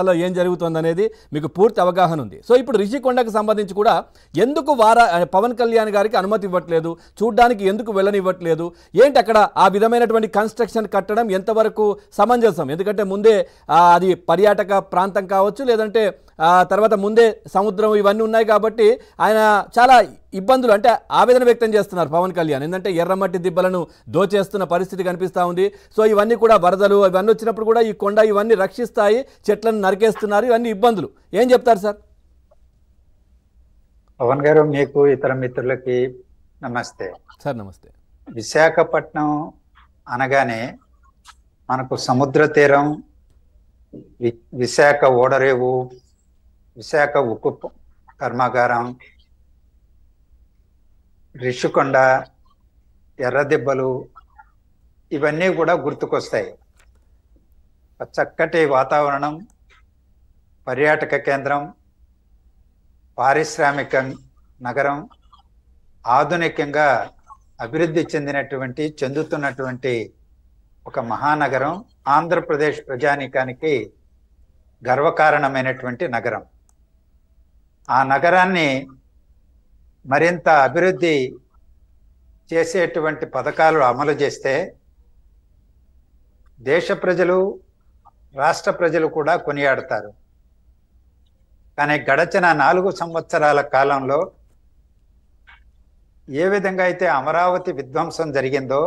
రాష్ట్రాల్లో ఏం అనేది మీకు పూర్తి అవగాహన ఉంది సో ఇప్పుడు రిషికొండకు సంబంధించి కూడా ఎందుకు వారా పవన్ కళ్యాణ్ గారికి అనుమతి ఇవ్వట్లేదు చూడ్డానికి ఎందుకు వెళ్ళనివ్వట్లేదు ఏంటి అక్కడ ఆ విధమైనటువంటి కన్స్ట్రక్షన్ కట్టడం ఎంతవరకు సమంజసం ఎందుకంటే ముందే అది పర్యాటక ప్రాంతం కావచ్చు లేదంటే తర్వాత ముందే సముద్రం ఇవన్నీ ఉన్నాయి కాబట్టి ఆయన చాలా ఇబ్బందులు అంటే ఆవేదన వ్యక్తం చేస్తున్నారు పవన్ కళ్యాణ్ ఎందుకంటే ఎర్రమట్టి దిబ్బలను దోచేస్తున్న పరిస్థితి కనిపిస్తూ ఉంది సో ఇవన్నీ కూడా వరదలు ఇవన్నీ వచ్చినప్పుడు కూడా ఈ కొండ ఇవన్నీ రక్షిస్తాయి చెట్లను నరికేస్తున్నారు ఇవన్నీ ఇబ్బందులు ఏం చెప్తారు సార్ పవన్ గారు మీకు ఇతర మిత్రులకి నమస్తే సార్ నమస్తే విశాఖపట్నం అనగానే మనకు సముద్ర తీరం విశాఖ ఓడరేవు విశాఖ ఉక్కు కర్మాగారం రిషికొండ ఎర్రదిబ్బలు ఇవన్నీ కూడా గుర్తుకొస్తాయి చక్కటి వాతావరణం పర్యాటక కేంద్రం పారిశ్రామిక నగరం ఆధునికంగా అభివృద్ధి చెందినటువంటి చెందుతున్నటువంటి ఒక మహానగరం ఆంధ్రప్రదేశ్ ప్రజానీకానికి గర్వకారణమైనటువంటి నగరం ఆ నగరాన్ని మరింత అభివృద్ధి చేసేటువంటి పథకాలు అమలు చేస్తే దేశ ప్రజలు రాష్ట్ర ప్రజలు కూడా కొనియాడతారు కానీ గడచిన నాలుగు సంవత్సరాల కాలంలో ఏ విధంగా అయితే అమరావతి విధ్వంసం జరిగిందో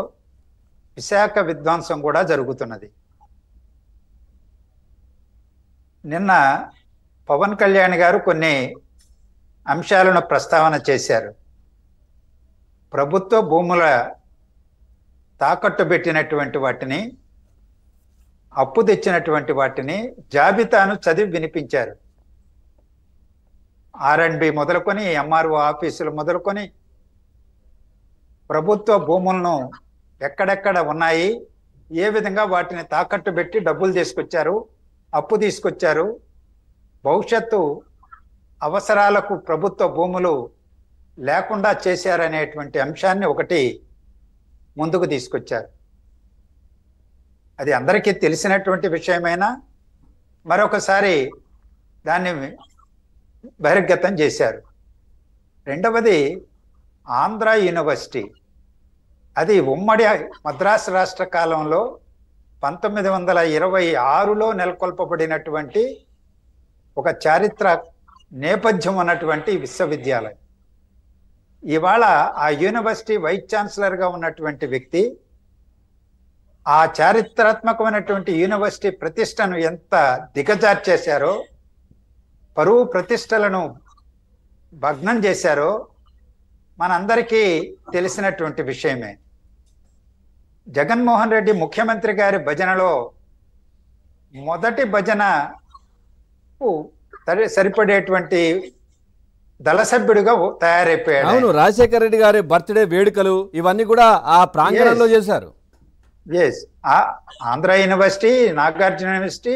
విశాఖ విధ్వంసం కూడా జరుగుతున్నది నిన్న పవన్ కళ్యాణ్ గారు కొన్ని అంశాలను ప్రస్తావన చేశారు ప్రభుత్వ భూముల తాకట్టు పెట్టినటువంటి వాటిని అప్పు తెచ్చినటువంటి వాటిని జాబితాను చదివి వినిపించారు ఆర్ఎండ్బి మొదలుకొని ఎంఆర్ఓ ఆఫీసులు మొదలుకొని ప్రభుత్వ భూములను ఎక్కడెక్కడ ఉన్నాయి ఏ విధంగా వాటిని తాకట్టు పెట్టి డబ్బులు తీసుకొచ్చారు అప్పు తీసుకొచ్చారు భవిష్యత్తు అవసరాలకు ప్రభుత్వ భూములు లేకుండా చేశారనేటువంటి అంశాన్ని ఒకటి ముందుకు తీసుకొచ్చారు అది అందరికీ తెలిసినటువంటి విషయమైనా మరొకసారి దాన్ని బహిర్గతం చేశారు రెండవది ఆంధ్ర యూనివర్సిటీ అది ఉమ్మడి మద్రాసు రాష్ట్ర కాలంలో పంతొమ్మిది వందల ఇరవై ఆరులో నెలకొల్పబడినటువంటి ఒక చారిత్ర నేపథ్యం ఉన్నటువంటి విశ్వవిద్యాలయం ఇవాళ ఆ యూనివర్సిటీ వైస్ ఛాన్సలర్గా ఉన్నటువంటి వ్యక్తి ఆ చారిత్రాత్మకమైనటువంటి యూనివర్సిటీ ప్రతిష్టను ఎంత దిగజార్చేశారో పరువు ప్రతిష్టలను భగ్నం చేశారో మనందరికీ తెలిసినటువంటి విషయమే జగన్మోహన్ రెడ్డి ముఖ్యమంత్రి గారి భజనలో మొదటి భజన సరిపడేటువంటి దళ సభ్యుడిగా తయారైపోయాడు అవును రాజశేఖర రెడ్డి గారి బర్త్డే వేడుకలు ఇవన్నీ కూడా ఆ ప్రాంగణంలో చేశారు ఎస్ Andhra university Nagarjuna university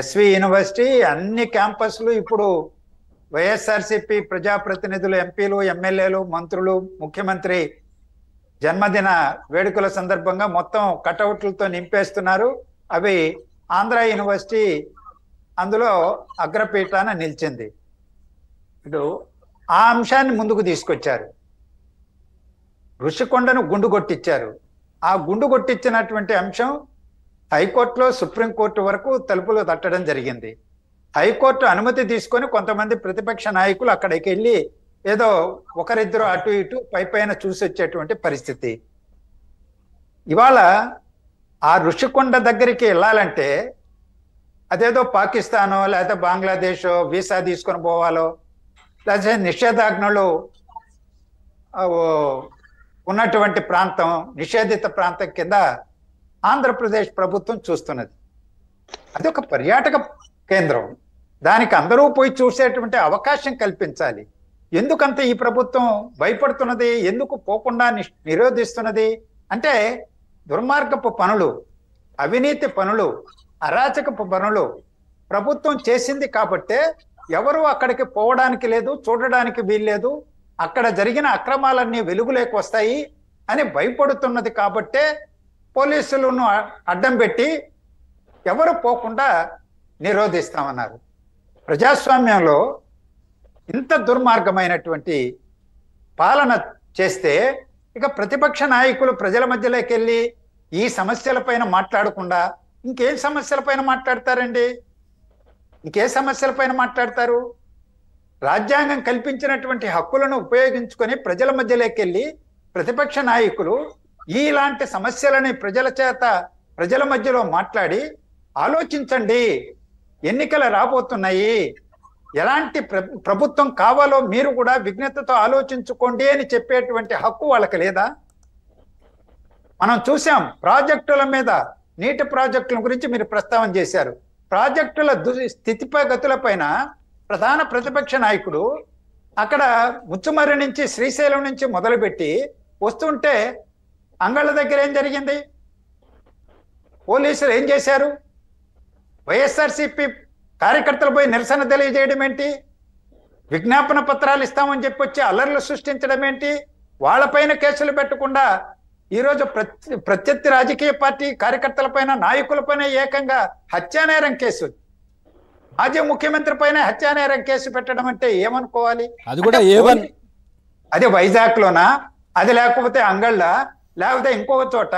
SV university అన్ని క్యాంపస్లు ఇప్పుడు వైఎస్ఆర్సిపి ప్రజాప్రతినిధులు ఎంపీలు ఎమ్మెల్యేలు మంత్రులు ముఖ్యమంత్రి జన్మదిన వేడుకల సందర్భంగా మొత్తం కటౌట్లతో నింపేస్తున్నారు అవి ఆంధ్ర యూనివర్సిటీ అందులో అగ్రపీఠాన నిలిచింది ఇప్పుడు ఆ అంశాన్ని ముందుకు తీసుకొచ్చారు ఋషికొండను గుండు కొట్టించారు ఆ గుండు కొట్టించినటువంటి అంశం హైకోర్టులో సుప్రీంకోర్టు వరకు తలుపులు తట్టడం జరిగింది హైకోర్టు అనుమతి తీసుకొని కొంతమంది ప్రతిపక్ష నాయకులు అక్కడికి వెళ్ళి ఏదో ఒకరిద్దరు అటు ఇటు పై పైన చూసి వచ్చేటువంటి పరిస్థితి ఇవాళ ఆ ఋషికొండ దగ్గరికి వెళ్ళాలంటే అదేదో పాకిస్తానో లేకపోతే బంగ్లాదేశో వీసా తీసుకొని పోవాలో లేకపోతే నిషేధాజ్ఞలు ఉన్నటువంటి ప్రాంతం నిషేధిత ప్రాంతం కింద ఆంధ్రప్రదేశ్ ప్రభుత్వం చూస్తున్నది అది ఒక పర్యాటక కేంద్రం దానికి అందరూ పోయి చూసేటువంటి అవకాశం కల్పించాలి ఎందుకంత ఈ ప్రభుత్వం భయపడుతున్నది ఎందుకు పోకుండా నిరోధిస్తున్నది అంటే దుర్మార్గపు పనులు అవినీతి పనులు అరాచకపు పనులు ప్రభుత్వం చేసింది కాబట్టే ఎవరు అక్కడికి పోవడానికి లేదు చూడడానికి వీల్లేదు అక్కడ జరిగిన అక్రమాలన్నీ వెలుగులేకి వస్తాయి అని భయపడుతున్నది కాబట్టే పోలీసులను అడ్డం పెట్టి ఎవరు పోకుండా నిరోధిస్తామన్నారు ప్రజాస్వామ్యంలో ఇంత దుర్మార్గమైనటువంటి పాలన చేస్తే ఇక ప్రతిపక్ష నాయకులు ప్రజల మధ్యలోకి వెళ్ళి ఈ సమస్యలపైన మాట్లాడకుండా ఇంకేం సమస్యలపైన మాట్లాడతారండి ఇంకే సమస్యల పైన మాట్లాడతారు రాజ్యాంగం కల్పించినటువంటి హక్కులను ఉపయోగించుకొని ప్రజల మధ్యలోకెళ్ళి ప్రతిపక్ష నాయకులు ఇలాంటి సమస్యలని ప్రజల చేత ప్రజల మధ్యలో మాట్లాడి ఆలోచించండి ఎన్నికలు రాబోతున్నాయి ఎలాంటి ప్రభుత్వం కావాలో మీరు కూడా విజ్ఞతతో ఆలోచించుకోండి అని చెప్పేటువంటి హక్కు వాళ్ళకి లేదా మనం చూసాం ప్రాజెక్టుల మీద నీటి ప్రాజెక్టుల గురించి మీరు ప్రస్తావన చేశారు ప్రాజెక్టుల స్థితిగతుల పైన ప్రధాన ప్రతిపక్ష నాయకుడు అక్కడ ముచ్చుమర్రి నుంచి శ్రీశైలం నుంచి మొదలుపెట్టి వస్తుంటే అంగళ్ళ దగ్గర ఏం జరిగింది పోలీసులు ఏం చేశారు వైఎస్ఆర్సిపి కార్యకర్తలు పోయి నిరసన తెలియజేయడం ఏంటి విజ్ఞాపన పత్రాలు ఇస్తామని చెప్పొచ్చి అల్లర్లు సృష్టించడం ఏంటి వాళ్ళపైన కేసులు పెట్టకుండా ఈరోజు ప్రతి ప్రత్యర్థి రాజకీయ పార్టీ కార్యకర్తల పైన నాయకుల పైన ఏకంగా హత్యానేరం కేసు మాజీ ముఖ్యమంత్రి పైన హత్యానేరం కేసు పెట్టడం అంటే ఏమనుకోవాలి అది కూడా అదే వైజాగ్ లోనా అది లేకపోతే అంగళ్ళ లేకపోతే ఇంకొక చోట